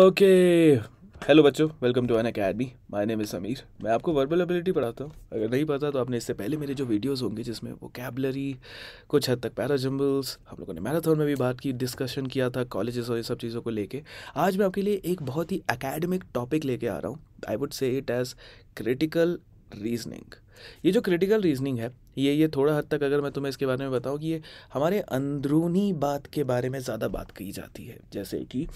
Okay hello बच्चों welcome to N academy my name is Sameer मैं आपको वर्बल एबिलिटी पढ़ाता हूँ अगर नहीं पता तो आपने इससे पहले मेरे जो वीडियोस होंगे जिसमें वो कैबलरी कुछ हद तक पैराजम्बल्स हम लोगों ने मैराथन में भी बात की डिस्कशन किया था कॉलेजेस और ये सब चीज़ों को लेके आज मैं आपके लिए एक बहुत ही अकेडमिक टॉपिक लेके आ रहा हूँ I would say it as critical reasoning ये जो क्रिटिकल रीजनिंग है ये ये थोड़ा हद तक अगर मैं तुम्हें इसके बारे में बताऊँ कि ये हमारे अंदरूनी बात के बारे में ज़्यादा बात की जाती है जैसे कि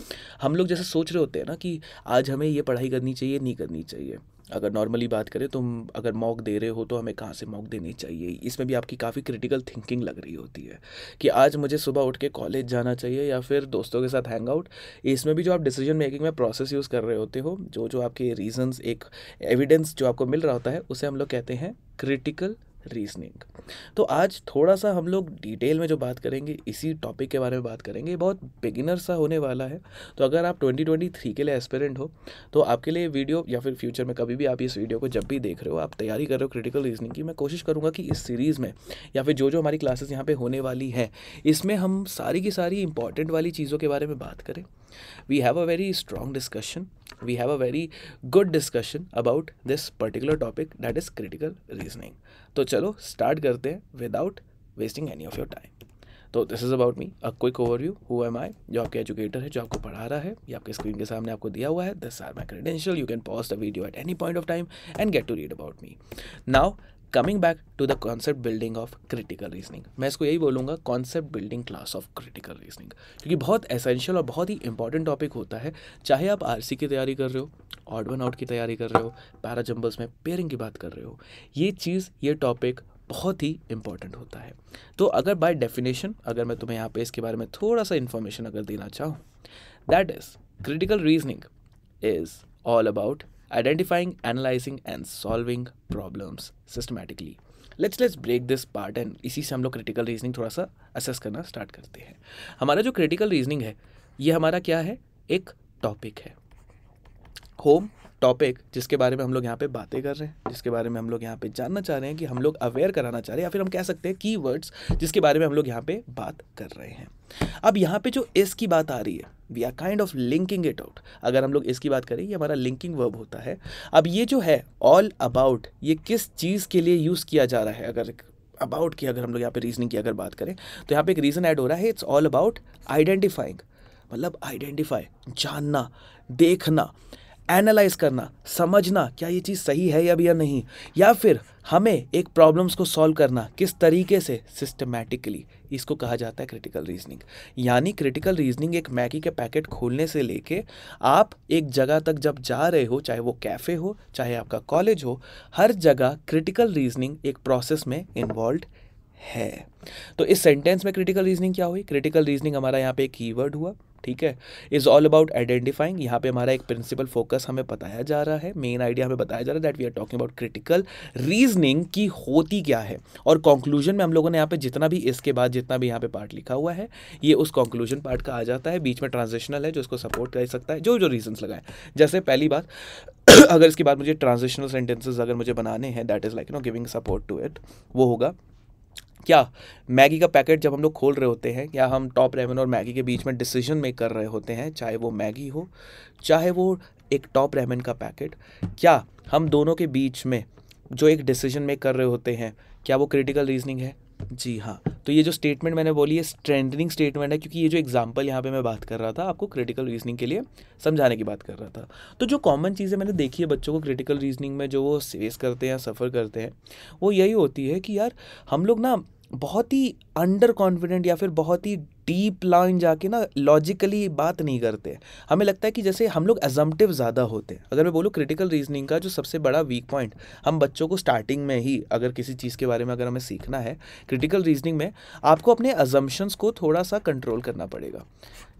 हम लोग जैसे सोच रहे होते हैं ना कि आज हमें ये पढ़ाई करनी चाहिए नहीं करनी चाहिए अगर नॉर्मली बात करें तो अगर मॉक दे रहे हो तो हमें कहाँ से मॉक देनी चाहिए इसमें भी आपकी काफ़ी क्रिटिकल थिंकिंग लग रही होती है कि आज मुझे सुबह उठ के कॉलेज जाना चाहिए या फिर दोस्तों के साथ हैंग आउट इसमें भी जो आप डिसीजन मेकिंग में प्रोसेस यूज़ कर रहे होते हो जो जो आपके रीजंस एक एविडेंस जो आपको मिल रहा होता है उसे हम लोग कहते हैं क्रिटिकल रीजनिंग तो आज थोड़ा सा हम लोग डिटेल में जो बात करेंगे इसी टॉपिक के बारे में बात करेंगे बहुत बिगिनर सा होने वाला है तो अगर आप 2023 के लिए एस्पेरेंट हो तो आपके लिए वीडियो या फिर फ्यूचर में कभी भी आप इस वीडियो को जब भी देख रहे हो आप तैयारी कर रहे हो क्रिटिकल रीजनिंग की मैं कोशिश करूँगा कि इस सीरीज़ में या फिर जो जो हमारी क्लासेस यहाँ पर होने वाली है इसमें हम सारी की सारी इंपॉर्टेंट वाली चीज़ों के बारे में बात करें we have a very strong discussion we have a very good discussion about this particular topic that is critical reasoning तो चलो start करते हैं without wasting any of your time तो this is about me a quick overview who am I जो आपके educator है जो आपको पढ़ा रहा है ये आपके स्क्रीन के सामने आपको दिया हुआ है this are my credential you can pause the video at any point of time and get to read about me now coming back to the concept building of critical reasoning मैं इसको यही बोलूँगा concept building class of critical reasoning क्योंकि बहुत essential और बहुत ही important topic होता है चाहे आप आर की तैयारी कर रहे हो ऑड वन आउट की तैयारी कर रहे हो पैरा जम्बल्स में पेयरिंग की बात कर रहे हो ये चीज़ ये टॉपिक बहुत ही इंपॉर्टेंट होता है तो अगर बाय डेफिनेशन अगर मैं तुम्हें यहाँ पे इसके बारे में थोड़ा सा इन्फॉर्मेशन अगर देना चाहूँ that is critical reasoning is all about identifying, analyzing, and solving problems systematically. Let's let's break this part and इसी से हम लोग क्रिटिकल रीजनिंग थोड़ा सा असेस करना स्टार्ट करते हैं हमारा जो क्रिटिकल रीजनिंग है ये हमारा क्या है एक टॉपिक है होम टॉपिक जिसके बारे में हम लोग यहाँ पे बातें कर रहे हैं जिसके बारे में हम लोग यहाँ पे जानना चाह रहे हैं कि हम लोग अवेयर कराना चाह रहे हैं या फिर हम कह सकते हैं की जिसके बारे में हम लोग यहाँ पे बात कर रहे हैं अब यहाँ पे जो एस की बात आ रही है we are kind of linking it out अगर हम लोग इसकी बात करें ये हमारा लिंकिंग वर्ब होता है अब ये जो है ऑल अबाउट ये किस चीज़ के लिए यूज़ किया जा रहा है अगर अबाउट की अगर हम लोग यहाँ पे रीजनिंग की अगर बात करें तो यहाँ पे एक रीज़न ऐड हो रहा है इट्स ऑल अबाउट आइडेंटिफाइंग मतलब आइडेंटिफाई जानना देखना एनालाइज करना समझना क्या ये चीज़ सही है या या नहीं या फिर हमें एक प्रॉब्लम्स को सॉल्व करना किस तरीके से सिस्टमेटिकली इसको कहा जाता है क्रिटिकल रीजनिंग यानी क्रिटिकल रीजनिंग एक मैगी के पैकेट खोलने से लेके आप एक जगह तक जब जा रहे हो चाहे वो कैफ़े हो चाहे आपका कॉलेज हो हर जगह क्रिटिकल रीजनिंग एक प्रोसेस में इन्वॉल्व है तो इस सेंटेंस में क्रिटिकल रीजनिंग क्या हुई क्रिटिकल रीजनिंग हमारा यहाँ पे एक कीवर्ड हुआ ठीक है इज़ ऑल अबाउट आइडेंटिफाइंग यहाँ पे हमारा एक प्रिंसिपल फोकस हमें बताया जा रहा है मेन आइडिया हमें बताया जा रहा है that we are talking about critical reasoning की होती क्या है और कंक्लूजन में हम लोगों ने यहाँ पे जितना भी इसके बाद जितना भी यहाँ पे पार्ट लिखा हुआ है ये उस कंक्लूजन पार्ट का आ जाता है बीच में ट्रांजेक्शनल है जो उसको सपोर्ट कर सकता है जो जो रीजन्स लगाए जैसे पहली बात अगर इसके बाद मुझे ट्रांजेक्शनल सेंटेंसेज अगर मुझे बनाने हैं that is like no giving support to it वो होगा क्या मैगी का पैकेट जब हम लोग खोल रहे होते हैं या हम टॉप रेमन और मैगी के बीच में डिसीजन मेक कर रहे होते हैं चाहे वो मैगी हो चाहे वो एक टॉप रेमन का पैकेट क्या हम दोनों के बीच में जो एक डिसीजन मेक कर रहे होते हैं क्या वो क्रिटिकल रीजनिंग है जी हाँ तो ये जो स्टेटमेंट मैंने बोली है स्ट्रेंथनिंग स्टेटमेंट है क्योंकि ये जो एग्जांपल यहाँ पे मैं बात कर रहा था आपको क्रिटिकल रीजनिंग के लिए समझाने की बात कर रहा था तो जो कॉमन चीज़ें मैंने देखी है बच्चों को क्रिटिकल रीजनिंग में जो वो फेस करते हैं या सफ़र करते हैं वो यही होती है कि यार हम लोग ना बहुत ही अंडर कॉन्फिडेंट या फिर बहुत ही डीप लाइन जाके ना लॉजिकली बात नहीं करते हमें लगता है कि जैसे हम लोग एजम्पटिव ज़्यादा होते हैं अगर मैं बोलूँ क्रिटिकल रीजनिंग का जो सबसे बड़ा वीक पॉइंट हम बच्चों को स्टार्टिंग में ही अगर किसी चीज़ के बारे में अगर हमें सीखना है क्रिटिकल रीजनिंग में आपको अपने एजम्पन्स को थोड़ा सा कंट्रोल करना पड़ेगा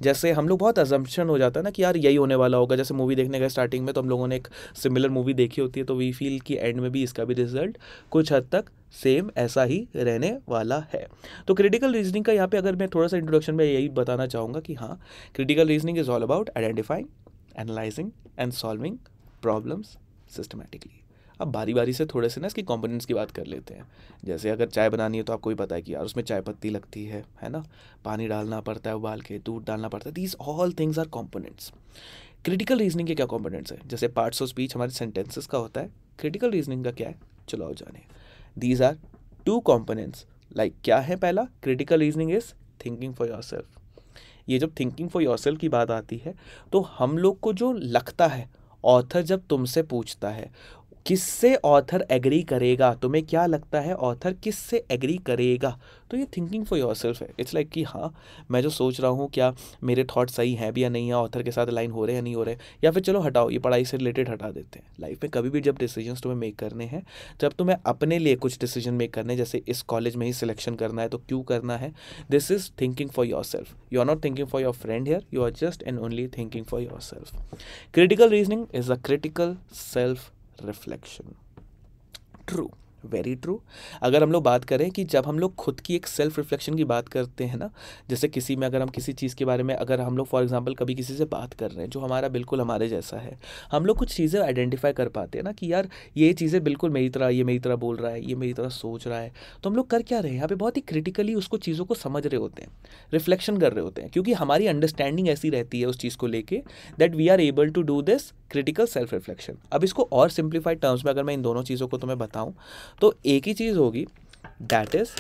जैसे हम लोग बहुत अजम्पन हो जाता है ना कि यार यही होने वाला होगा जैसे मूवी देखने गए स्टार्टिंग में तो हम लोगों ने एक सिमिलर मूवी देखी होती है तो वी फील कि एंड में भी इसका भी रिजल्ट कुछ हद तक सेम ऐसा ही रहने वाला है तो क्रिटिकल रीजनिंग का यहाँ पे अगर मैं थोड़ा सा इंट्रोडक्शन में यही बताना चाहूँगा कि हाँ critical reasoning is all about identifying analysing and solving problems systematically अब बारी बारी से थोड़े से ना इसकी कॉम्पोनेंट्स की बात कर लेते हैं जैसे अगर चाय बनानी है तो आपको भी पता है कि यार उसमें चाय पत्ती लगती है है ना पानी डालना पड़ता है उबाल के दूध डालना पड़ता है these all things are components critical reasoning के क्या कॉम्पोनेंट्स हैं जैसे पार्ट्स ऑफ स्पीच हमारे सेंटेंसेस का होता है क्रिटिकल रीजनिंग का क्या है चलो जाने these are two components like क्या है पहला critical reasoning is thinking for yourself ये जब थिंकिंग फॉर योर सेल्फ की बात आती है तो हम लोग को जो लगता है ऑथर जब तुमसे पूछता है किससे ऑथर एग्री करेगा तुम्हें क्या लगता है ऑथर किससे एग्री करेगा तो ये थिंकिंग फॉर योर सेल्फ है इट्स लाइक like कि हाँ मैं जो सोच रहा हूँ क्या मेरे थॉट सही हैं भी या नहीं है ऑथर के साथ लाइन हो रहे हैं नहीं हो रहे या फिर चलो हटाओ ये पढ़ाई से रिलेटेड हटा देते हैं लाइफ में कभी भी जब डिसीजन तुम्हें मेक करने हैं जब तुम्हें अपने लिए कुछ डिसीजन मेक करने जैसे इस कॉलेज में ही सिलेक्शन करना है तो क्यों करना है this is thinking for yourself you are not thinking for your friend here you are just and only thinking for yourself critical reasoning is a critical self reflection. True. Very true अगर हम लोग बात करें कि जब हम लोग खुद की एक सेल्फ रिफ्लेक्शन की बात करते हैं ना जैसे किसी में अगर हम किसी चीज़ के बारे में अगर हम लोग फॉर एग्जांपल कभी किसी से बात कर रहे हैं जो हमारा बिल्कुल हमारे जैसा है हम लोग कुछ चीज़ें आइडेंटिफाई कर पाते हैं ना कि यार ये चीज़ें बिल्कुल मेरी तरह ये मेरी तरह बोल रहा है ये मेरी तरह सोच रहा है तो हम लोग कर क्या रहे हैं यहाँ पर बहुत ही क्रिटिकली उसको चीज़ों को समझ रहे होते हैं रिफ्लेक्शन कर रहे होते हैं क्योंकि हमारी अंडरस्टैंडिंग ऐसी रहती है उस चीज़ को लेकर that we are able to do this critical self reflection अब इसको और सिंप्लीफाइड टर्म्स में अगर मैं इन दोनों चीज़ों को तुम्हें बताऊँ तो एक ही चीज़ होगी दैट इज़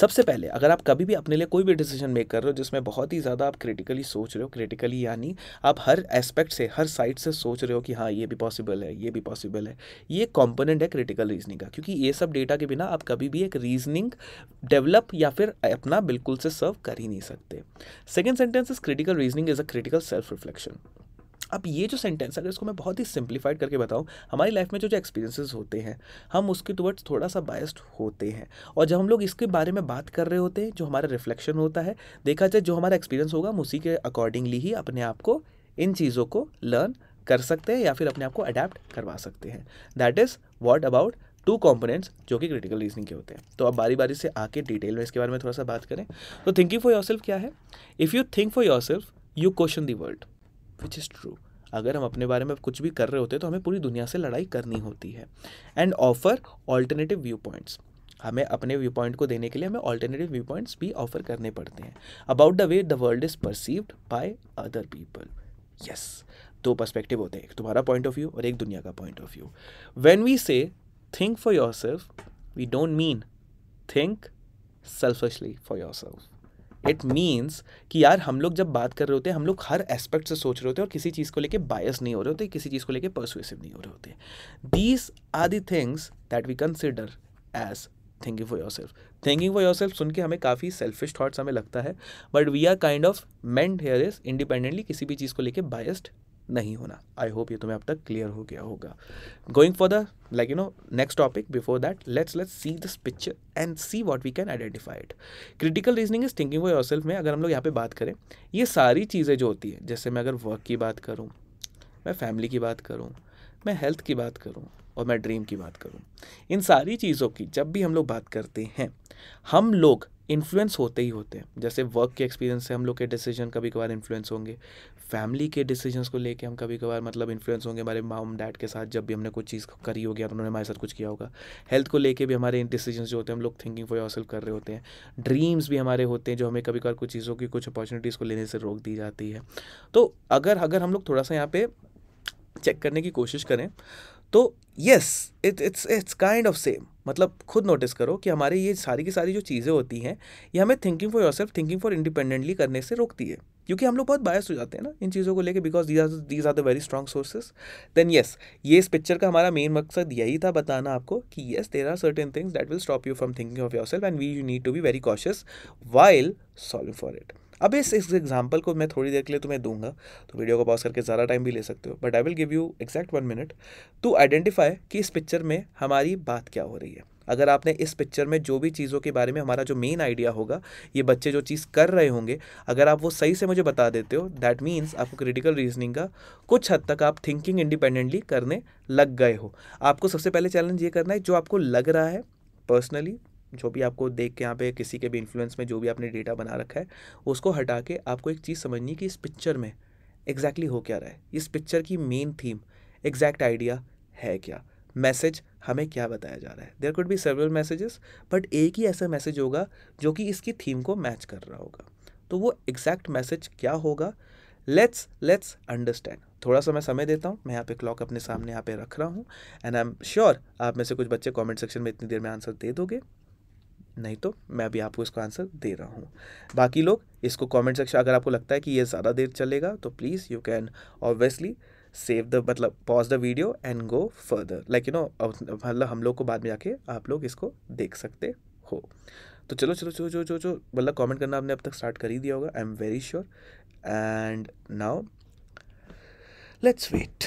सबसे पहले अगर आप कभी भी अपने लिए कोई भी डिसीजन मेक कर रहे हो जिसमें बहुत ही ज़्यादा आप क्रिटिकली सोच रहे हो क्रिटिकली यानी आप हर एस्पेक्ट से हर साइड से सोच रहे हो कि हाँ ये भी पॉसिबल है ये भी पॉसिबल है ये कॉम्पोनेंट है क्रिटिकल रीजनिंग का क्योंकि ये सब डेटा के बिना आप कभी भी एक रीजनिंग डेवलप या फिर अपना बिल्कुल से सर्व कर ही नहीं सकते second sentence is critical reasoning is a critical self reflection अब ये जो सेंटेंस है अगर इसको मैं बहुत ही सिंप्लीफाइड करके बताऊँ हमारी लाइफ में जो जो एक्सपीरियंसेस होते हैं हम उसके टुवर्ड्स थोड़ा सा बायस्ड होते हैं और जब हम लोग इसके बारे में बात कर रहे होते हैं जो हमारा रिफ्लेक्शन होता है देखा जाए जो हमारा एक्सपीरियंस होगा हम उसी के अकॉर्डिंगली ही अपने आप को इन चीज़ों को लर्न कर सकते हैं या फिर अपने आप को अडेप्ट करवा सकते हैं that is what about two components जो कि क्रिटिकल रीजनिंग के होते हैं तो अब बारी बारी से आके डिटेल में इसके बारे में थोड़ा सा बात करें तो थिंकिंग फॉर योर क्या है if you think for your you question the world which is true अगर हम अपने बारे में कुछ भी कर रहे होते तो हमें पूरी दुनिया से लड़ाई करनी होती है and offer alternative viewpoints हमें अपने व्यू पॉइंट को देने के लिए हमें ऑल्टरनेटिव व्यू पॉइंट्स भी ऑफर करने पड़ते हैं about the way the world is perceived by other people yes दो पर्सपेक्टिव होते हैं एक तुम्हारा पॉइंट ऑफ व्यू और एक दुनिया का point of view when we say think for your we don't mean think selfishly for your it means कि यार हम लोग जब बात कर रहे होते हैं हम लोग हर एस्पेक्ट से सोच रहे होते हैं और किसी चीज़ को लेके बायस नहीं हो रहे होते किसी चीज़ को लेके परसुएसिव नहीं हो रहे होते these are the things that we consider as thinking for yourself thinking for yourself सुन के हमें काफ़ी सेल्फिश थाट्स हमें लगता है but we are kind of mind here is independently किसी भी चीज़ को लेके बायस्ड नहीं होना आई होप ये तुम्हें अब तक क्लियर हो गया होगा going for the like you know next topic before that let's let's see this picture and see what we can identify it critical reasoning is thinking for yourself में अगर हम लोग यहाँ पे बात करें ये सारी चीज़ें जो होती है जैसे मैं अगर वर्क की बात करूँ मैं फैमिली की बात करूँ मैं हेल्थ की बात करूँ और मैं ड्रीम की बात करूँ इन सारी चीज़ों की जब भी हम लोग बात करते हैं हम लोग इन्फ्लुएंस होते ही होते हैं जैसे वर्क के एक्सपीरियंस से हम लोग के डिसीजन कभी कभार इन्फ्लुएंस होंगे फैमिली के डिसीजंस को लेके हम कभी कभार मतलब इन्फ्लुएंस होंगे हमारे माम डैड के साथ जब भी हमने कुछ चीज़ करी होगी या उन्होंने हमारे साथ कुछ किया होगा हेल्थ को लेके भी हमारे डिसीजन जो होते हैं हम लोग थिंकिंग फॉर योर कर रहे होते हैं ड्रीम्स भी हमारे होते हैं जो हमें कभी कभार कुछ चीज़ों की कुछ अपॉर्चुनिटीज़ को लेने से रोक दी जाती है तो अगर अगर हम लोग थोड़ा सा यहाँ पे चेक करने की कोशिश करें तो yes it it's it's kind of same मतलब खुद नोटिस करो कि हमारे ये सारी की सारी जो चीज़ें होती हैं ये हमें thinking for yourself thinking for independently करने से रोकती है क्योंकि हम लोग बहुत बायस हो जाते हैं ना इन चीज़ों को लेके because these are these are the very strong sources then yes ये इस पिक्चर का हमारा मेन मकसद यही था बताना आपको कि yes there are certain things that will stop you from thinking of yourself and we you need to be very cautious while solve for it अब इस इस एग्जाम्पल को मैं थोड़ी देर के लिए तुम्हें दूंगा तो वीडियो को पॉज करके ज़्यादा टाइम भी ले सकते हो but I will give you exact one minute to identify कि इस पिक्चर में हमारी बात क्या हो रही है अगर आपने इस पिक्चर में जो भी चीज़ों के बारे में हमारा जो मेन आइडिया होगा ये बच्चे जो चीज़ कर रहे होंगे अगर आप वो सही से मुझे बता देते हो दैट मीन्स आपको क्रिटिकल रीजनिंग का कुछ हद तक आप थिंकिंग इंडिपेंडेंटली करने लग गए हो आपको सबसे पहले चैलेंज ये करना है जो आपको लग रहा है पर्सनली जो भी आपको देख के यहाँ पे किसी के भी इन्फ्लुएंस में जो भी आपने डेटा बना रखा है उसको हटा के आपको एक चीज़ समझनी कि इस पिक्चर में एग्जैक्टली exactly हो क्या रहा है इस पिक्चर की मेन थीम एग्जैक्ट आइडिया है क्या मैसेज हमें क्या बताया जा रहा है there could be several messages but एक ही ऐसा मैसेज होगा जो कि इसकी थीम को मैच कर रहा होगा तो वो एग्जैक्ट मैसेज क्या होगा लेट्स लेट्स अंडरस्टैंड थोड़ा सा मैं समय देता हूँ मैं यहाँ पे क्लॉक अपने सामने यहाँ पे रख रहा हूँ एंड आई एम श्योर आप में से कुछ बच्चे कमेंट सेक्शन में इतनी देर में आंसर दे दोगे नहीं तो मैं अभी आपको इसका आंसर दे रहा हूँ बाकी लोग इसको कमेंट सेक्शन अगर आपको लगता है कि ये ज़्यादा देर चलेगा तो please you can obviously save the मतलब pause the video and go further like you know मतलब हम लोग को बाद में जाके आप लोग इसको देख सकते हो तो चलो चलो चलो जो जो जो मतलब कॉमेंट करना आपने अब तक स्टार्ट कर ही दिया होगा I am very sure and now let's wait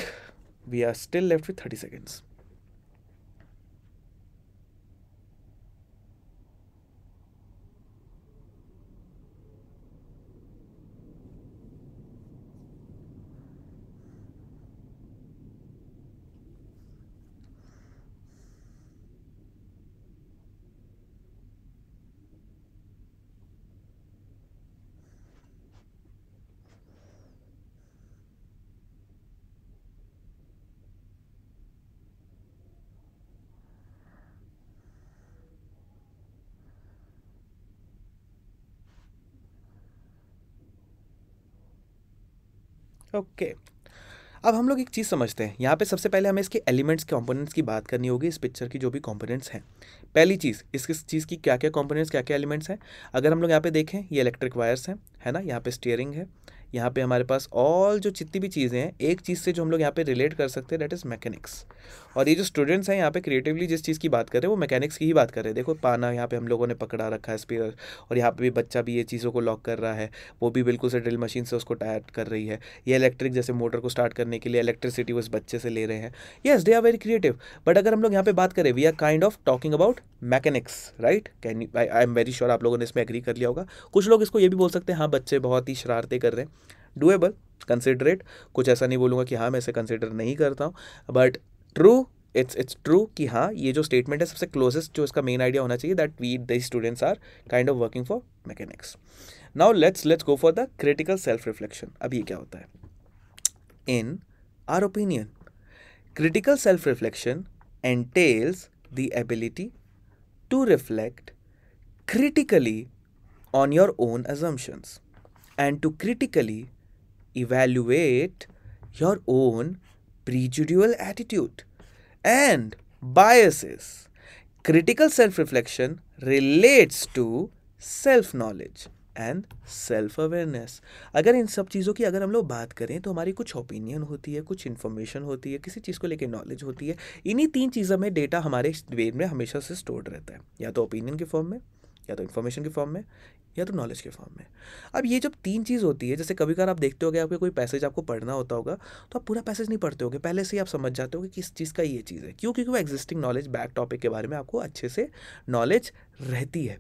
we are still left with thirty seconds okay अब हम लोग एक चीज़ समझते हैं यहाँ पे सबसे पहले हमें इसके एलिमेंट्स के कंपोनेंट्स की बात करनी होगी इस पिक्चर की जो भी कंपोनेंट्स हैं पहली चीज़ इस किस चीज़ की क्या क्या कंपोनेंट्स क्या क्या एलिमेंट्स हैं अगर हम लोग यहाँ पे देखें ये इलेक्ट्रिक वायर्स हैं है ना यहाँ पे स्टीयरिंग है यहाँ पे हमारे पास ऑल जो जितनी भी चीज़ें हैं एक चीज़ से जो हम लोग यहाँ पे रिलेट कर सकते हैं दैट इज़ मैकेनिक्स और ये जो स्टूडेंट्स हैं यहाँ पे क्रिएटिवली जिस चीज़ की बात कर रहे हैं वो मैकेनिक्स की ही बात कर रहे हैं देखो पाना यहाँ पे हम लोगों ने पकड़ा रखा है स्पीयर और यहाँ पे भी बच्चा भी ये चीज़ों को लॉक कर रहा है वो भी बिल्कुल से ड्रिल मशीन से उसको टायर कर रही है ये इलेक्ट्रिक जैसे मोटर को स्टार्ट करने के लिए इलेक्ट्रिसिटी वो इस बच्चे से ले रहे हैं yes they are very creative but अगर हम लोग यहाँ पे बात करें we are kind of talking about mechanics right can I am very sure आप लोगों ने इसमें एग्री कर लिया होगा कुछ लोग इसको ये भी बोल सकते हैं हाँ बच्चे बहुत ही शरारते कर रहे हैं डूएबल कंसिडरेट कुछ ऐसा नहीं बोलूँगा कि हाँ मैं इसे कंसिडर नहीं करता हूँ but true it's it's true कि हाँ ये जो स्टेटमेंट है सबसे क्लोजेस्ट जो इसका मेन आइडिया होना चाहिए that we the students are kind of working for mechanics now let's let's go for the critical self reflection अब ये क्या होता है in our opinion critical self reflection entails the ability to reflect critically on your own assumptions and to critically evaluate your own prejudicial attitude and biases. Critical self reflection relates to self knowledge and self awareness अगर इन सब चीज़ों की अगर हम लोग बात करें तो हमारी कुछ ओपिनियन होती है कुछ इन्फॉर्मेशन होती है किसी चीज़ को लेकर नॉलेज होती है इन्हीं तीन चीज़ों में डेटा हमारे ब्रेन में हमेशा से स्टोर्ड रहता है या तो ओपिनियन के फॉर्म में या तो इन्फॉर्मेशन के फॉर्म में या तो नॉलेज के फॉर्म में अब ये जब तीन चीज़ होती है जैसे कभी कभार आप देखते गए आपके कोई पैसेज आपको पढ़ना होता होगा तो आप पूरा पैसेज नहीं पढ़ते होगे पहले से ही आप समझ जाते हो कि किस चीज़ का ये चीज़ है क्यों क्योंकि वो एग्जिस्टिंग नॉलेज बैक टॉपिक के बारे में आपको अच्छे से नॉलेज रहती है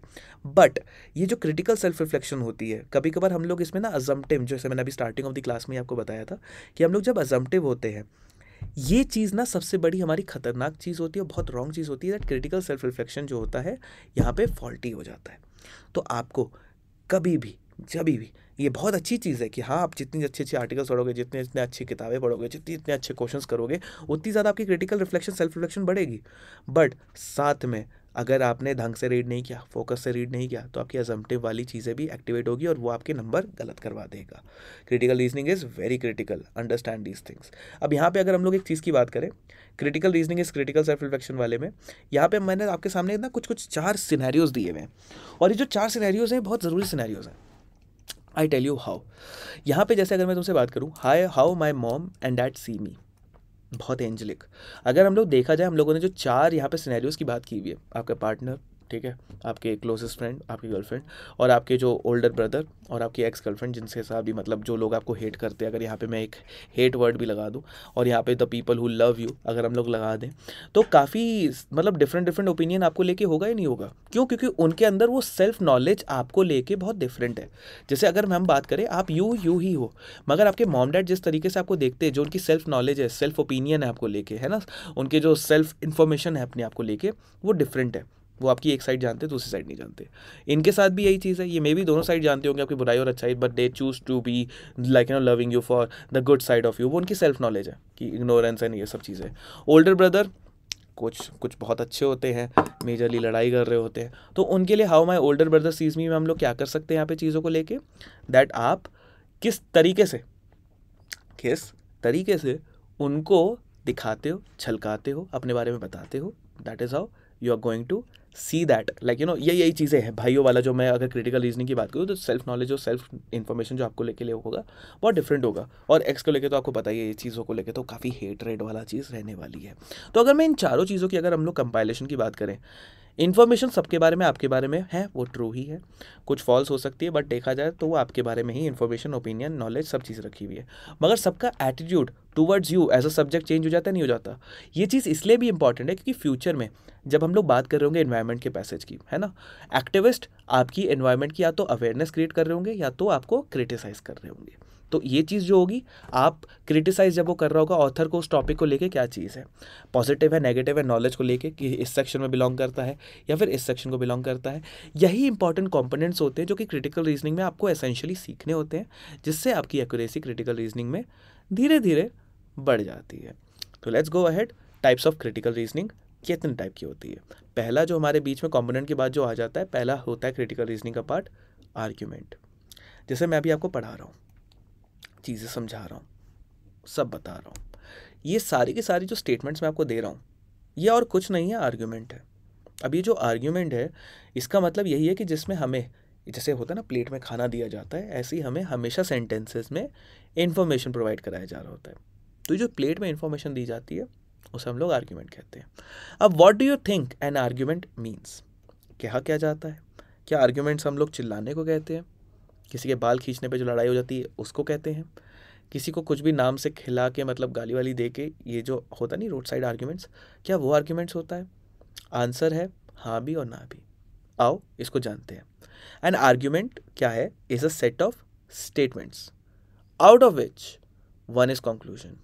बट ये जो क्रिटिकल सेल्फ रिफ्लेक्शन होती है कभी कभार हम लोग इसमें ना अजम्पटिव जैसे मैंने अभी स्टार्टिंग ऑफ द क्लास में आपको बताया था कि हम लोग जब अजम्पटिव होते हैं ये चीज़ ना सबसे बड़ी हमारी खतरनाक चीज़ होती है बहुत रॉन्ग चीज़ होती है दैट क्रिटिकल सेल्फ रिफ्लेक्शन जो होता है यहाँ पे फॉल्टी हो जाता है तो आपको कभी भी जब भी ये बहुत अच्छी चीज़ है कि हाँ आप जितनी अच्छे अच्छे आर्टिकल्स पढ़ोगे जितने जितने अच्छी किताबें पढ़ोगे जितने जितने अच्छे क्वेश्चंस करोगे उतनी ज़्यादा आपकी क्रिटिकल रिफ्लेक्शन सेल्फ रिफ्लेक्शन बढ़ेगी बट साथ में अगर आपने ढंग से रीड नहीं किया फोकस से रीड नहीं किया तो आपकी अजम्पटिव वाली चीज़ें भी एक्टिवेट होगी और वो आपके नंबर गलत करवा देगा critical reasoning is very critical understand these things अब यहाँ पे अगर हम लोग एक चीज़ की बात करें critical reasoning is critical self reflection वाले में यहाँ पे मैंने आपके सामने ना कुछ कुछ चार सिनेरियोज़ दिए हुए हैं और ये जो चार सिनेरियोज़ हैं बहुत ज़रूरी सिनेरियोज़ हैं आई टेल यू हाउ यहाँ पे जैसे अगर मैं तुमसे बात करूँ hi how my mom and dad see me बहुत एंजलिक अगर हम लोग देखा जाए हम लोगों ने जो चार यहाँ पे सिनेरियोज़ की बात की हुई है आपका पार्टनर ठीक है आपके क्लोजेस्ट फ्रेंड आपकी गर्लफ्रेंड और आपके जो ओल्डर ब्रदर और आपकी एक्स गर्लफ्रेंड जिनसे साथ भी मतलब जो लोग आपको हेट करते हैं अगर यहाँ पे मैं एक हेट वर्ड भी लगा दूँ और यहाँ पे the people who love you अगर हम लोग लगा दें तो काफ़ी मतलब डिफरेंट डिफरेंट ओपिनियन आपको लेके होगा ही नहीं होगा क्यों क्योंकि उनके अंदर वो सेल्फ नॉलेज आपको लेके बहुत डिफरेंट है जैसे अगर हम बात करें आप यू यू ही हो मगर आपके मॉम डैड जिस तरीके से आपको देखते हैं जो उनकी सेल्फ नॉलेज है सेल्फ ओपिनियन है आपको लेके है ना उनके जो सेल्फ इन्फॉर्मेशन है अपने आपको लेके वो डिफरेंट है वो आपकी एक साइड जानते हैं दूसरी साइड नहीं जानते इनके साथ भी यही चीज़ है ये मे भी दोनों साइड जानते होंगे आपकी बुराई और अच्छाई but they choose to be like you know loving you for the good side of you वो उनकी सेल्फ नॉलेज है कि इग्नोरेंस एंड ये सब चीज़ें ओल्डर ब्रदर कुछ कुछ बहुत अच्छे होते हैं मेजरली लड़ाई कर रहे होते हैं तो उनके लिए how my older brother sees me में हम लोग क्या कर सकते हैं यहाँ पे चीज़ों को लेके दैट आप किस तरीके से किस तरीके से उनको दिखाते हो छलकाते हो अपने बारे में बताते हो that is how you are going to see that like you know ये यही चीज़ें हैं भाइयों वाला जो मैं अगर क्रिटिकल रीजनिंग की बात करूँ तो सेल्फ नॉलेज और सेल्फ इन्फॉर्मेशन जो आपको लेके लिए होगा बहुत डिफरेंट होगा और एक्स को लेके तो आपको पता ही है ये चीज़ों को लेके तो काफ़ी हेट रेट वाला चीज़ रहने वाली है तो अगर मैं इन चारों चीज़ों की अगर हम लोग कंपाइलेशन की बात करें इन्फॉर्मेशन सबके बारे में आपके बारे में है वो ट्रू ही है कुछ फॉल्स हो सकती है बट देखा जाए तो वो आपके बारे में ही इन्फॉर्मेशन ओपिनियन नॉलेज सब चीज़ रखी हुई है मगर सबका attitude towards you as a subject change हो जाता नहीं हो जाता ये चीज़ इसलिए भी इंपॉर्टेंट है क्योंकि फ्यूचर में जब हम लोग बात कर रहे होंगे इन्वायरमेंट के पैसेज की है ना एक्टिविस्ट आपकी इन्वायरमेंट की या तो अवेयरनेस क्रिएट कर रहे होंगे या तो आपको क्रिटिसाइज़ कर रहे होंगे तो ये चीज़ जो होगी आप क्रिटिसाइज जब वो कर रहा होगा ऑथर को उस टॉपिक को लेके क्या चीज़ है पॉजिटिव है नेगेटिव है नॉलेज को लेके कि इस सेक्शन में बिलोंग करता है या फिर इस सेक्शन को बिलोंग करता है यही इंपॉर्टेंट कॉम्पोनेंट्स होते हैं जो कि क्रिटिकल रीजनिंग में आपको एसेंशियली सीखने होते हैं जिससे आपकी एक्यूरेसी क्रिटिकल रीजनिंग में धीरे धीरे बढ़ जाती है तो let's go ahead types of critical reasoning कितने टाइप की होती है पहला जो हमारे बीच में कॉम्पोनेंट की बात जो आ जाता है पहला होता है क्रिटिकल रीजनिंग का पार्ट आर्ग्यूमेंट जैसे मैं अभी आपको पढ़ा रहा हूँ चीज़ें समझा रहा हूँ सब बता रहा हूँ ये सारी की सारी जो स्टेटमेंट्स मैं आपको दे रहा हूँ ये और कुछ नहीं है आर्ग्यूमेंट है अब ये जो आर्ग्यूमेंट है इसका मतलब यही है कि जिसमें हमें जैसे होता है ना प्लेट में खाना दिया जाता है ऐसे ही हमें हमेशा सेंटेंसेस में इन्फॉर्मेशन प्रोवाइड कराया जा रहा होता है तो जो प्लेट में इन्फॉर्मेशन दी जाती है उसे हम लोग आर्ग्यूमेंट कहते हैं अब what do you think an argument means क्या क्या जाता है क्या आर्ग्यूमेंट्स हम लोग चिल्लाने को कहते हैं किसी के बाल खींचने पे जो लड़ाई हो जाती है उसको कहते हैं किसी को कुछ भी नाम से खिला के मतलब गाली वाली दे के ये जो होता नहीं रोड साइड आर्ग्यूमेंट्स क्या वो आर्ग्यूमेंट्स होता है आंसर है हाँ भी और ना भी आओ इसको जानते हैं एंड आर्ग्यूमेंट क्या है is a set of statements out of which one is conclusion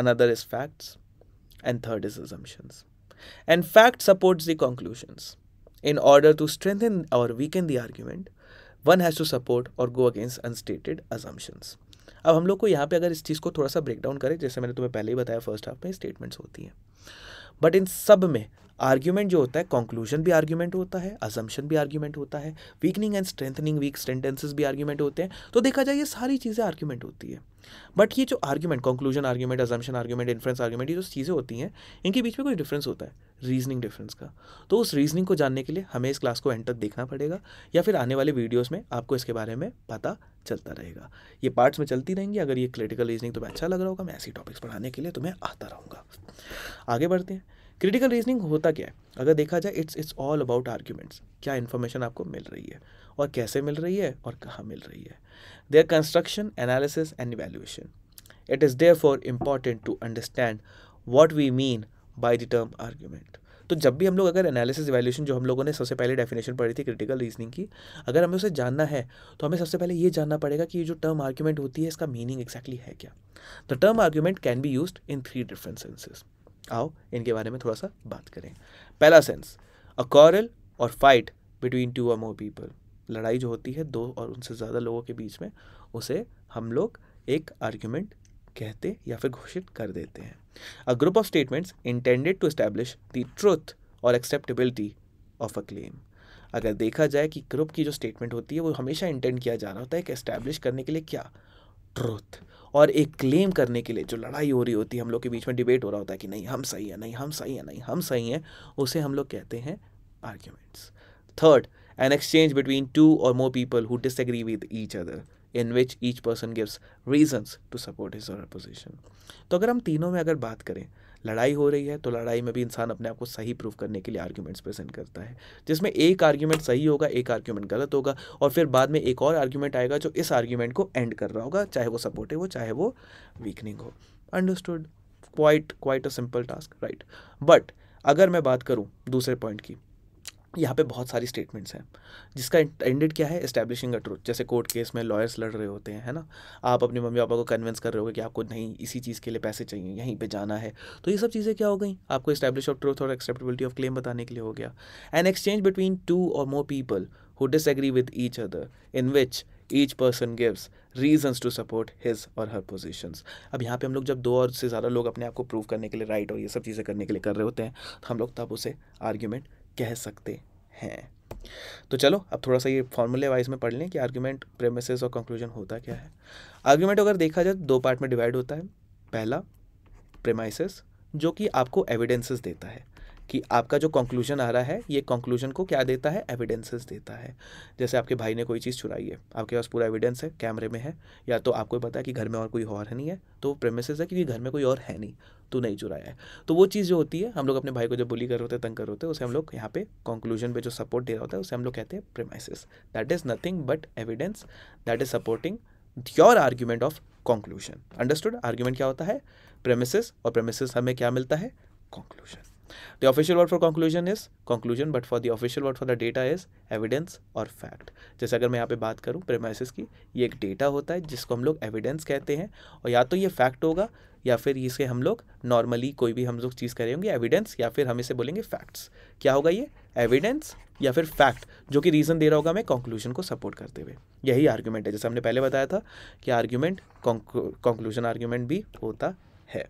another is facts and third is assumptions and fact supports the conclusions. In order to strengthen or weaken the argument one has to support or go against अनस्टेटेड assumptions अब हम लोग को यहाँ पे अगर इस चीज़ को थोड़ा सा ब्रेक डाउन करें जैसे मैंने तुम्हें पहले ही बताया फर्स्ट हाफ में स्टेटमेंट्स होती हैं बट इन सब में आर्ग्यूमेंट जो होता है कंक्लूजन भी आर्ग्यूमेंट होता है अजम्पन भी आर्ग्यूमेंट होता है weakening and strengthening weak sentences भी आर्ग्यूमेंट होते हैं तो देखा जाए ये सारी चीज़ें आर्ग्यूमेंट होती है बट ये जो argument conclusion argument assumption argument inference argument ये जो चीज़ें होती हैं इनके बीच में कुछ डिफरेंस होता है रीजनिंग डिफरेंस का तो उस रीजनिंग को जानने के लिए हमें इस क्लास को एंड तक देखना पड़ेगा या फिर आने वाले वीडियोज़ में आपको इसके बारे में पता चलता रहेगा ये पार्ट्स में चलती रहेंगी अगर ये क्रिटिकल रीजनिंग तुम्हें अच्छा लग रहा होगा मैं ऐसी टॉपिक्स पढ़ाने के लिए तुम्हें आता रहूँगा आगे बढ़ते हैं क्रिटिकल रीजनिंग होता क्या है अगर देखा जाए it's it's all about arguments क्या इन्फॉर्मेशन आपको मिल रही है और कैसे मिल रही है और कहाँ मिल रही है their construction analysis and evaluation it is therefore important to understand what we mean by the term argument तो जब भी हम लोग अगर एनालिसिस इवेल्यूशन जो हम लोगों ने सबसे पहले डेफिनेशन पढ़ी थी क्रिटिकल रीजनिंग की अगर हमें उसे जानना है तो हमें सबसे पहले ये जानना पड़ेगा कि ये जो टर्म आर्ग्यूमेंट होती है इसका मीनिंग एक्जैक्टली exactly है क्या the term argument can be use in three different senses आओ इनके बारे में थोड़ा सा बात करें पहला sense a quarrel or fight between two or more people लड़ाई जो होती है दो और उनसे ज़्यादा लोगों के बीच में उसे हम लोग एक आर्ग्यूमेंट कहते या फिर घोषित कर देते हैं a group of statements intended to establish the truth or acceptability of a claim अगर देखा जाए कि ग्रुप की जो स्टेटमेंट होती है वो हमेशा इंटेंड किया जा रहा होता है कि एस्टैब्लिश करने के लिए क्या ट्रुथ और एक क्लेम करने के लिए जो लड़ाई हो रही होती है हम लोग के बीच में डिबेट हो रहा होता है कि नहीं हम सही है नहीं हम सही है नहीं हम सही हैं उसे हम लोग कहते हैं arguments third an exchange between two or more people who disagree with each other in which each person gives reasons to support his or position तो अगर हम तीनों में अगर बात करें लड़ाई हो रही है तो लड़ाई में भी इंसान अपने आप को सही प्रूव करने के लिए आर्ग्यूमेंट्स प्रेजेंट करता है जिसमें एक आर्ग्यूमेंट सही होगा एक आर्ग्यूमेंट गलत होगा और फिर बाद में एक और आर्ग्यूमेंट आएगा जो इस आर्ग्यूमेंट को एंड कर रहा होगा चाहे वो सपोर्टिव हो चाहे वो वीकनिंग हो understood quite quite a simple task right but अगर मैं बात करूँ दूसरे पॉइंट की यहाँ पे बहुत सारी स्टेटमेंट्स हैं जिसका इंटेंडेड क्या है इस्टेब्लिशिंग अ ट्रूथ जैसे कोर्ट केस में लॉयर्स लड़ रहे होते हैं है ना आप अपने मम्मी पापा को कन्विंस कर रहे हो कि आपको नहीं इसी चीज़ के लिए पैसे चाहिए यहीं पे जाना है तो ये सब चीज़ें क्या हो गई आपको establish of truth or acceptability of claim बताने के लिए हो गया N exchange between two or more people who disagree with each other in which each person gives reasons to support his or her positions अब यहाँ पे हम लोग जब दो और से ज़्यादा लोग अपने आप को प्रूव करने के लिए राइट और ये सब चीज़ें करने के लिए कर रहे होते हैं तो हम लोग तब उसे आर्ग्यूमेंट कह सकते हैं तो चलो अब थोड़ा सा ये फॉर्मूले वाइज में पढ़ लें कि आर्ग्यूमेंट प्रेमिसेस और कंक्लूजन होता क्या है आर्ग्यूमेंट अगर देखा जाए दो पार्ट में डिवाइड होता है पहला प्रेमाइसिस जो कि आपको एविडेंसेस देता है कि आपका जो कंक्लूजन आ रहा है ये कंक्लूजन को क्या देता है एविडेंसेस देता है जैसे आपके भाई ने कोई चीज़ चुराई है आपके पास पूरा एविडेंस है कैमरे में है या तो आपको पता है कि घर में और कोई और है नहीं है तो प्रेमिसेज है क्योंकि घर में कोई और है नहीं तो नहीं चुराया है तो वो चीज़ जो होती है हम लोग अपने भाई को जब बुली कर होते तंग कर होते हैं उसे हम लोग यहाँ पे कंक्लूजन पे जो सपोर्ट दे रहा होता है उसे हम लोग कहते हैं premises that is nothing but evidence that is supporting your argument of conclusion understood argument क्या होता है प्रेमिसिस और प्रेमिसिस हमें क्या मिलता है conclusion The official word for conclusion is conclusion, but for the official word for the data is evidence or fact. जैसे अगर मैं यहाँ पे बात करूँ प्रेमाइसिस की ये एक डेटा होता है जिसको हम लोग एविडेंस कहते हैं और या तो ये फैक्ट होगा या फिर इसे हम लोग नॉर्मली कोई भी हम लोग चीज़ होंगे एविडेंस या फिर हम इसे बोलेंगे फैक्ट्स क्या होगा ये एविडेंस या फिर फैक्ट जो कि रीज़न दे रहा होगा मैं कंक्लूजन को सपोर्ट करते हुए यही आर्ग्यूमेंट है जैसे हमने पहले बताया था कि आर्ग्यूमेंट कंक्लूजन आर्ग्यूमेंट भी होता है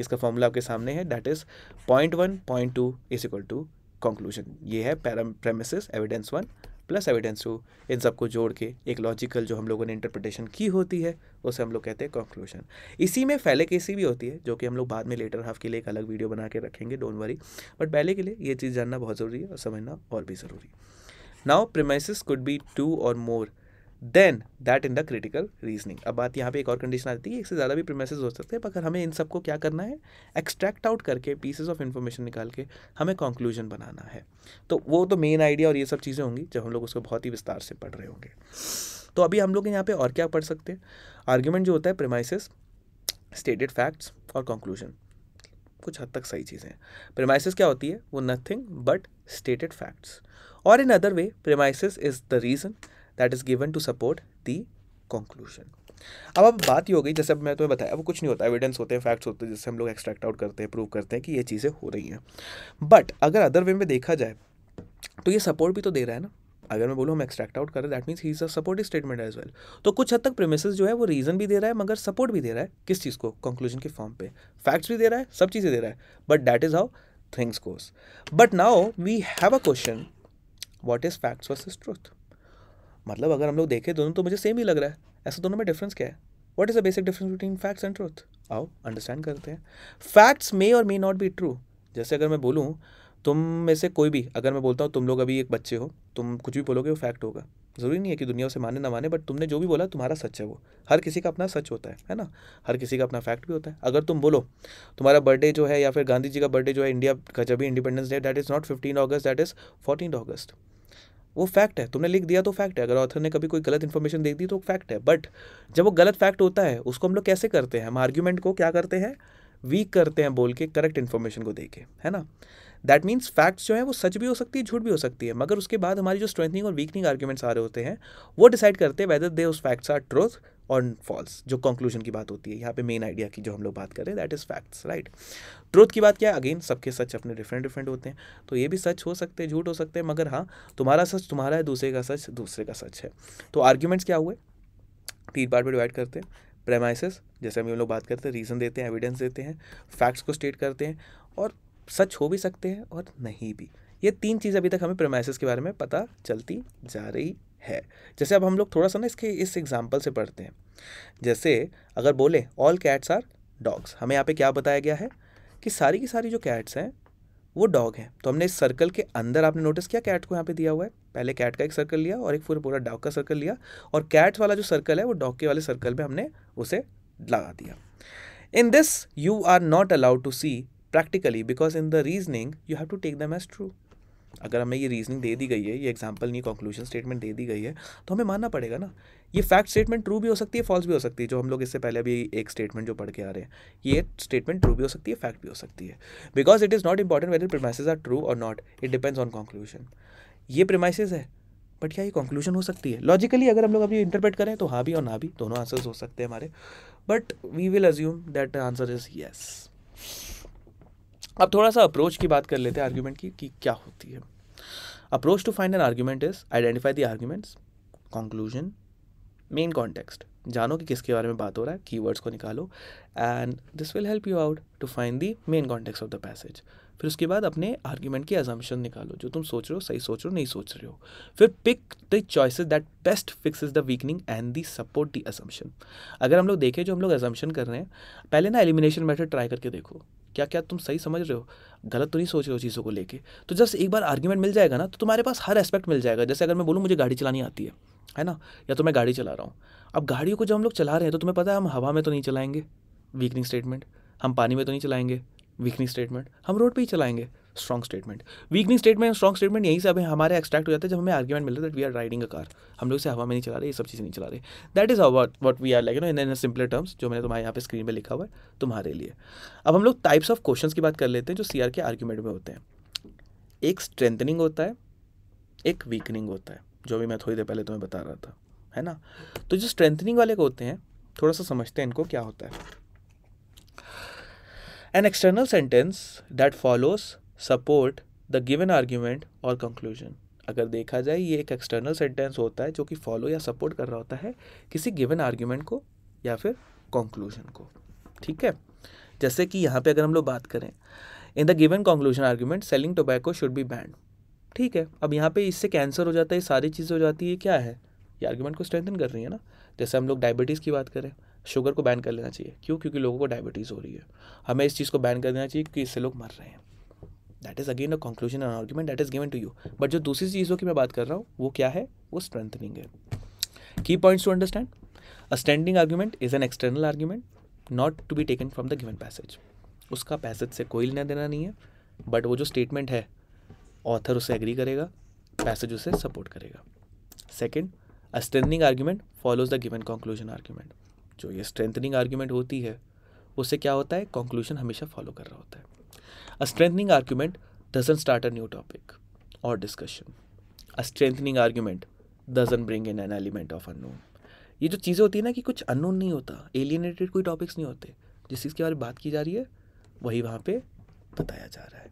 इसका फॉर्मूला आपके सामने है that is point one point two is equal to conclusion ये है premises evidence one plus evidence two इन सबको जोड़ के एक लॉजिकल जो हम लोगों ने इंटरप्रिटेशन की होती है उसे हम लोग कहते हैं कंक्लूजन इसी में फैले केसी भी होती है जो कि हम लोग बाद में लेटर हाफ के लिए एक अलग वीडियो बना के रखेंगे डोंट वरी बट पहले के लिए ये चीज़ जानना बहुत ज़रूरी है और समझना और भी ज़रूरी now premises could be two or more than that in the critical reasoning अब बात यहाँ पे एक और कंडीशन आती है एक से ज़्यादा भी प्रीमेसेज हो सकते हैं पर हमें इन सबको क्या करना है एक्सट्रैक्ट आउट करके पीसेज ऑफ इन्फॉर्मेशन निकाल के हमें कंक्लूजन बनाना है तो वो तो मेन आइडिया और ये सब चीज़ें होंगी जब हम लोग उसको बहुत ही विस्तार से पढ़ रहे होंगे तो अभी हम लोग यहाँ पे और क्या पढ़ सकते हैं आर्ग्यूमेंट जो होता है प्रेमाइसिस स्टेटेड फैक्ट्स और कंक्लूजन कुछ हद तक सही चीज़ें हैं प्रेमाइसिस क्या होती है वो nothing but stated facts or in other way premises is the reason that is given to support the conclusion अब अब बात ये हो गई जैसे अब मैं तुम्हें बताया अब कुछ नहीं होता एविडेंस होते हैं फैक्ट्स होते हैं जिससे हम लोग एक्सट्रैक्ट आउट करते हैं प्रूव करते हैं कि ये चीज़ें हो रही हैं बट अगर अदर वे में देखा जाए तो ये सपोर्ट भी तो दे रहा है ना अगर मैं बोलूँ हम एक्सट्रैक्ट आउट कर रहे that means he is a supportive statement as well तो कुछ हद तक प्रेमिस जो है वो रीज़न भी दे रहा है मगर सपोर्ट भी दे रहा है किस चीज़ को कंक्लूजन के फॉर्म पे फैक्ट्स भी दे रहा है सब चीज़ें दे रहा है but that is how things course but now we have a question what is facts is truth मतलब अगर हम लोग देखें दोनों तो मुझे सेम ही लग रहा है ऐसा दोनों में डिफरेंस क्या है what is the basic difference between facts and truth आओ अंडरस्टैंड करते हैं फैक्ट्स मे और मे नॉट बी ट्रू जैसे अगर मैं बोलूँ तुम में से कोई भी अगर मैं बोलता हूँ तुम लोग अभी एक बच्चे हो तुम कुछ भी बोलोगे वो फैक्ट होगा ज़रूरी नहीं है कि दुनिया उसे माने ना माने बट तुमने जो भी बोला तुम्हारा सच है वो हर किसी का अपना सच होता है है ना हर किसी का अपना फैक्ट भी होता है अगर तुम बोलो तुम्हारा बर्थडे जो है या फिर गांधी जी का बर्थडे जो है इंडिया का जब भी independence day that is not fifteen August that is fourteen August वो फैक्ट है तुमने लिख दिया तो फैक्ट है अगर ऑथर ने कभी कोई गलत इन्फॉर्मेशन दे दी तो फैक्ट है बट जब वो गलत फैक्ट होता है उसको हम लोग कैसे करते हैं हम आर्ग्यूमेंट को क्या करते हैं वीक करते हैं बोल के करेक्ट इन्फॉर्मेशन को दे है ना दैट मीन्स फैक्ट्स जो है वो सच भी हो सकती है झूठ भी हो सकती है मगर उसके बाद हमारी जो स्ट्रेंथनिंग और वीकनिंग आर्ग्यूमेंट्स आ रहे होते हैं वो डिसाइड करते हैं वेदर दे उस facts are truth or false जो कंक्लूजन की बात होती है यहाँ पे मेन आइडिया की जो हम लोग बात कर रहे हैं that is facts right truth की बात क्या है अगेन सबके सच अपने डिफरेंट डिफरेंट होते हैं तो ये भी सच हो सकते हैं झूठ हो सकते हैं मगर हाँ तुम्हारा सच तुम्हारा है दूसरे का सच दूसरे का सच है तो आर्ग्यूमेंट्स क्या हुए तीन पार्ट में डिवाइड करते हैं प्रेमाइसिस जैसे हम लोग बात करते हैं रीज़न देते हैं एविडेंस देते हैं फैक्ट्स को स्टेट करते हैं और सच हो भी सकते हैं और नहीं भी ये तीन चीज़ अभी तक हमें प्रेमाइसिस के बारे में पता चलती जा रही है जैसे अब हम लोग थोड़ा सा ना इसके इस एग्जाम्पल से पढ़ते हैं जैसे अगर बोले ऑल कैट्स आर डॉग्स हमें यहाँ पे क्या बताया गया है कि सारी की सारी जो कैट्स हैं वो डॉग हैं तो हमने इस सर्कल के अंदर आपने नोटिस किया कैट को यहाँ पे दिया हुआ है पहले कैट का एक सर्कल लिया और एक पूरा पूरा डॉग का सर्कल लिया और कैट्स वाला जो सर्कल है वो डॉग के वाले सर्कल में हमने उसे लगा दिया in this you are not allowed to see practically because in the reasoning you have to take them as true अगर हमें ये रीजनिंग दे दी गई है ये एग्जाम्पल नहीं कंक्लूजन स्टेटमेंट दे दी गई है तो हमें मानना पड़ेगा ना ये फैक्ट स्टेटमेंट ट्रू भी हो सकती है फॉल्स भी हो सकती है जो हम लोग इससे पहले अभी एक स्टेटमेंट जो पढ़ के आ रहे हैं ये स्टेटमेंट ट्रू भी हो सकती है फैक्ट भी हो सकती है because it is not important whether premises are true or not it depends on conclusion ये प्रमाइसिस है बट क्या ये कंक्लूजन हो सकती है लॉजिकली अगर हम लोग अभी इंटरप्रेट करें तो हाँ भी और ना भी दोनों आंसर्स हो सकते हैं हमारे but we will assume that answer is yes अब थोड़ा सा अप्रोच की बात कर लेते हैं आर्ग्यूमेंट की कि क्या होती है approach to find an argument is identify the arguments conclusion main context जानो कि किसके बारे में बात हो रहा है कीवर्ड्स को निकालो and this will help you out to find the main context of the passage फिर उसके बाद अपने आर्ग्यूमेंट की एजम्पन निकालो जो तुम सोच रहे हो सही सोच रहे हो नहीं सोच रहे हो फिर pick the choices that best fix is the weakening and the support the assumption अगर हम लोग देखें जो हम लोग एजम्पन कर रहे हैं पहले ना एलिमिनेशन मेथड ट्राई करके देखो क्या क्या तुम सही समझ रहे हो गलत तो नहीं सोच रहे हो चीज़ों को लेके तो जस्ट एक बार आर्ग्यूमेंट मिल जाएगा ना तो तुम्हारे पास हर एस्पेक्ट मिल जाएगा जैसे अगर मैं बोलूँ मुझे गाड़ी चलानी आती है है ना या तो मैं गाड़ी चला रहा हूँ अब गाड़ियों को जब हम लोग चला रहे हैं तो तुम्हें पता है हम हवा में तो नहीं चलाएंगे वीकनिंग स्टेटमेंट हम पानी में तो नहीं चलाएंगे वीकनिंग स्टेटमेंट हम रोड पर ही चलाएंगे strong statement weakening statement strong statement यहीं से अभी हमारे एक्सट्रैक्ट हो जाते हैं जब हमें आर्ग्यूमेंट मिलता है that we are riding a car हम लोग से हवा में नहीं चला रहे ये सब चीज़ें नहीं चला रहे that is about what we are like no in in simple terms जो मैंने तुम्हारे यहाँ पे स्क्रीन पर लिखा हुआ है तुम्हारे लिए अब हम लोग टाइप्स ऑफ क्वेश्चन की बात कर लेते हैं जो सी के आर्ग्यूमेंट में होते हैं एक स्ट्रेंथनिंग होता है एक वीकनिंग होता है जो भी मैं थोड़ी देर पहले तुम्हें बता रहा था है ना तो जो स्ट्रेंथनिंग वाले होते हैं थोड़ा सा समझते हैं इनको क्या होता है an external sentence that follows support the given argument और कंक्लूजन अगर देखा जाए ये एक एक्सटर्नल सेंटेंस होता है जो कि फॉलो या सपोर्ट कर रहा होता है किसी गिवन आर्ग्यूमेंट को या फिर कंक्लूजन को ठीक है जैसे कि यहाँ पे अगर हम लोग बात करें in the given conclusion argument selling tobacco should be banned ठीक है अब यहाँ पे इससे कैंसर हो जाता है ये सारी चीज़ें हो जाती है क्या है ये आर्ग्यूमेंट को स्ट्रेंथन कर रही है ना जैसे हम लोग डायबिटीज़ की बात करें शुगर को बैन कर लेना चाहिए क्यों क्योंकि लोगों को डायबिटीज़ हो रही है हमें इस चीज़ को बैन कर देना चाहिए क्योंकि इससे लोग मर रहे हैं that is again a conclusion an argument that is given to you but जो दूसरी चीज़ों की मैं बात कर रहा हूँ वो क्या है वो स्ट्रेंथनिंग है की points to understand a standing argument is an external argument not to be taken from the given passage उसका पैसेज से कोई लेना देना नहीं है बट वो जो स्टेटमेंट है ऑथर उसे एग्री करेगा पैसेज उसे सपोर्ट करेगा second a strengthening argument follows the given conclusion argument जो ये स्ट्रेंथनिंग आर्ग्यूमेंट होती है उससे क्या होता है कंक्लूजन हमेशा फॉलो कर रहा होता है A strengthening argument doesn't start a new topic or discussion. A strengthening argument doesn't bring in an element of unknown. ये जो चीज़ें होती है ना कि कुछ अननोन नहीं होता एलियनेटेड कोई टॉपिक्स नहीं होते जिस चीज़ के बारे में बात की जा रही है वही वहाँ पे बताया जा रहा है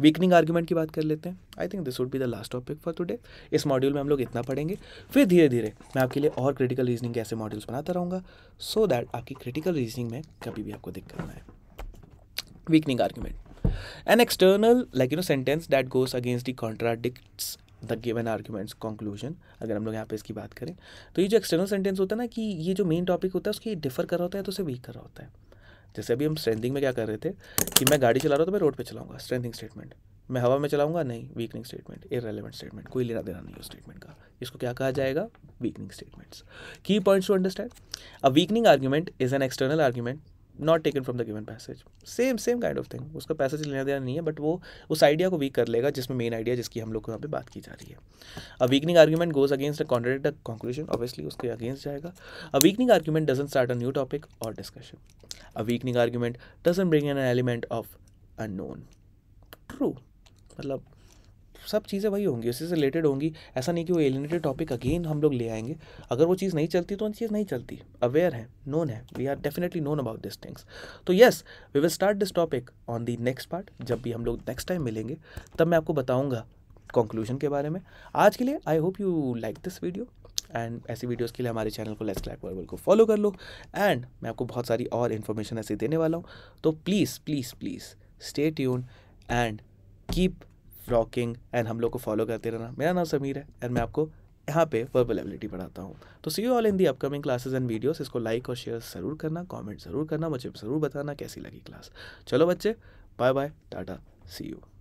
वीकनिंग आर्ग्यूमेंट की बात कर लेते हैं I think this would be the last topic for today इस मॉड्यूल में हम लोग इतना पढ़ेंगे फिर धीरे धीरे मैं आपके लिए और क्रिटिकल रीजनिंग के ऐसे मॉड्यूल्स बनाता रहूँगा सो so दैट आपकी क्रिटिकल रीजनिंग में कभी भी आपको दिक्कत ना आए weakening argument An external, like you know, sentence that goes against the contradicts the given arguments conclusion अगर हम लोग यहाँ पे इसकी बात करें तो ये जो एक्सटर्नल सेंटेंस होता है ना कि ये जो मेन टॉपिक होता है उसकी डिफर कर रहा होता है तो उसे वीक कर रहा होता है जैसे अभी हम स्ट्रेंथिंग में क्या कर रहे थे कि मैं गाड़ी चला रहा हूँ तो मैं रोड पे चलाऊंगा स्ट्रेंथिंग स्टेटमेंट मैं हवा में चलाऊंगा नहीं वीकनिंग स्टेटमेंट इरेलीवेंट स्टेटमेंट कोई लेना देना नहीं उस स्टेटमेंट का इसको क्या कहा जाएगा वीकनिंग स्टेटमेंट्स की points to understand a weakening argument is an external argument not taken from the given passage same same kind of thing उसका पैसेज लेना देना नहीं है बट वो उस आइडिया को वीक कर लेगा जिसमें मेन आइडिया जिसकी हम लोग को यहाँ पे बात की जा रही है a weakening argument goes against a the conclusion obviously उसके अगेंस्ट जाएगा a weakening argument doesn't start a new topic और discussion a weakening argument doesn't bring an element of known true मतलब सब चीज़ें वही होंगी उससे रिलेटेड होंगी ऐसा नहीं कि वो एलिनेटेड टॉपिक अगेन हम लोग ले आएंगे अगर वो चीज़ नहीं चलती तो वो चीज़ नहीं चलती अवेयर है नोन है we are definitely known about this things तो yes we will start this topic on the next part जब भी हम लोग नेक्स्ट टाइम मिलेंगे तब मैं आपको बताऊँगा कंक्लूजन के बारे में आज के लिए I hope you like this video and ऐसी वीडियोस के लिए हमारे चैनल को लेस क्लैक वर्बल को फॉलो कर लो एंड मैं आपको बहुत सारी और इन्फॉर्मेशन ऐसी देने वाला हूँ तो please please please stay tune and keep rocking and हम लोग को फॉलो करते रहना मेरा नाम समीर है एंड मैं आपको यहाँ पे वर्बल एबिलिटी पढ़ाता हूँ तो see you all in the upcoming classes and videos इसको लाइक और शेयर ज़रूर करना कमेंट ज़रूर करना मुझे ज़रूर बताना कैसी लगी क्लास चलो बच्चे bye bye tata see you